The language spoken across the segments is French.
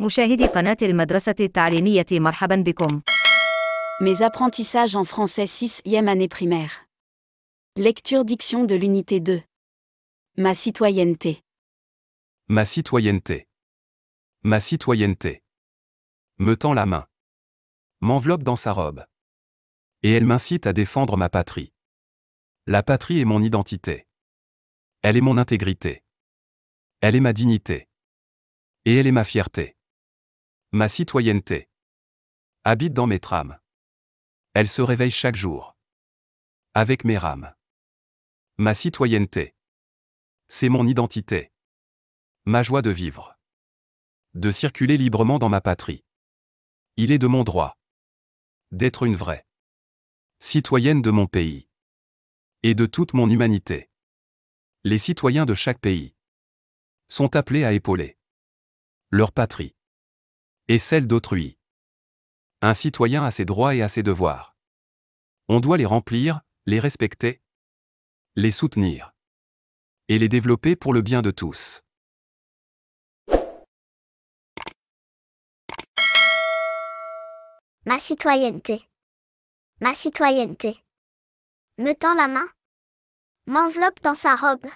Mes apprentissages en français 6e année primaire. Lecture diction de l'unité 2. Ma citoyenneté. Ma citoyenneté. Ma citoyenneté. Me tend la main. M'enveloppe dans sa robe. Et elle m'incite à défendre ma patrie. La patrie est mon identité. Elle est mon intégrité. Elle est ma dignité. Et elle est ma fierté. Ma citoyenneté habite dans mes trames. Elle se réveille chaque jour. Avec mes rames. Ma citoyenneté. C'est mon identité. Ma joie de vivre. De circuler librement dans ma patrie. Il est de mon droit. D'être une vraie. Citoyenne de mon pays. Et de toute mon humanité. Les citoyens de chaque pays sont appelés à épauler leur patrie et celle d'autrui. Un citoyen a ses droits et à ses devoirs. On doit les remplir, les respecter, les soutenir et les développer pour le bien de tous. Ma citoyenneté. Ma citoyenneté. Me tend la main, m'enveloppe dans sa robe,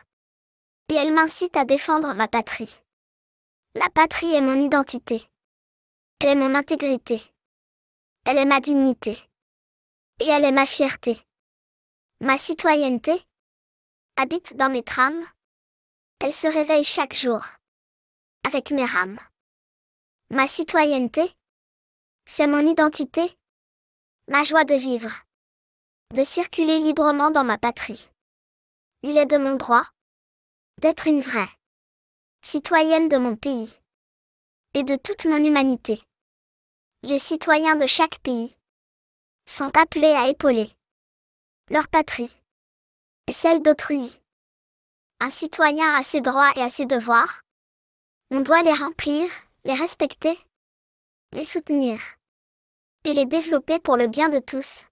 et elle m'incite à défendre ma patrie. La patrie est mon identité. Elle est mon intégrité. Elle est ma dignité. Et elle est ma fierté. Ma citoyenneté habite dans mes trames. Elle se réveille chaque jour. Avec mes rames. Ma citoyenneté, c'est mon identité. Ma joie de vivre. De circuler librement dans ma patrie. Il est de mon droit d'être une vraie citoyenne de mon pays et de toute mon humanité. Les citoyens de chaque pays sont appelés à épauler leur patrie et celle d'autrui. Un citoyen a ses droits et a ses devoirs. On doit les remplir, les respecter, les soutenir et les développer pour le bien de tous.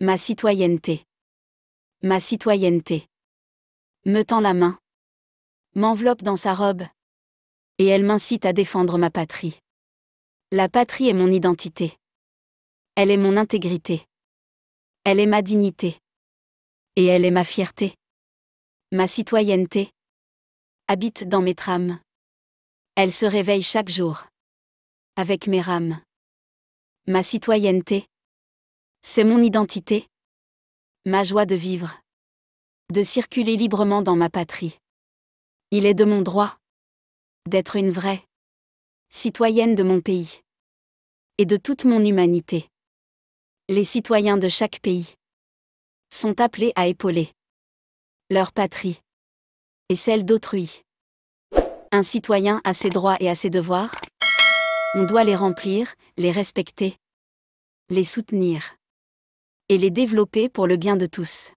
Ma citoyenneté. Ma citoyenneté me tend la main, m'enveloppe dans sa robe, et elle m'incite à défendre ma patrie. La patrie est mon identité. Elle est mon intégrité. Elle est ma dignité. Et elle est ma fierté. Ma citoyenneté habite dans mes trames. Elle se réveille chaque jour. Avec mes rames. Ma citoyenneté. C'est mon identité. Ma joie de vivre de circuler librement dans ma patrie. Il est de mon droit d'être une vraie citoyenne de mon pays et de toute mon humanité. Les citoyens de chaque pays sont appelés à épauler leur patrie et celle d'autrui. Un citoyen a ses droits et à ses devoirs. On doit les remplir, les respecter, les soutenir et les développer pour le bien de tous.